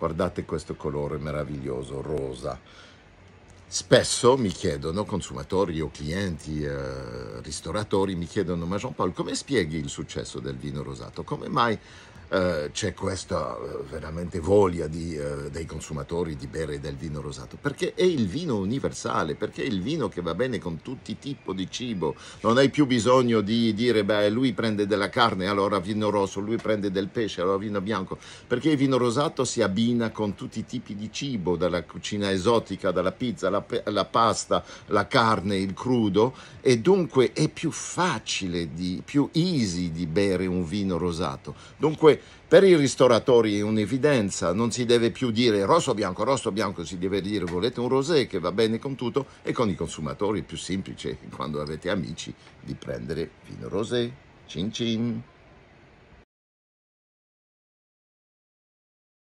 Guardate questo colore meraviglioso, rosa. Spesso mi chiedono, consumatori o clienti, eh, ristoratori, mi chiedono, ma Jean-Paul, come spieghi il successo del vino rosato? Come mai eh, c'è questa eh, veramente voglia di, eh, dei consumatori di bere del vino rosato, perché è il vino universale, perché è il vino che va bene con tutti i tipi di cibo, non hai più bisogno di dire beh lui prende della carne, allora vino rosso, lui prende del pesce, allora vino bianco, perché il vino rosato si abbina con tutti i tipi di cibo, dalla cucina esotica, dalla pizza, la, la pasta, la carne, il crudo e dunque è più facile, di, più easy di bere un vino rosato. Dunque per i ristoratori è un'evidenza, non si deve più dire rosso bianco, rosso bianco, si deve dire volete un rosé che va bene con tutto e con i consumatori è più semplice quando avete amici di prendere vino rosé. Cin cin.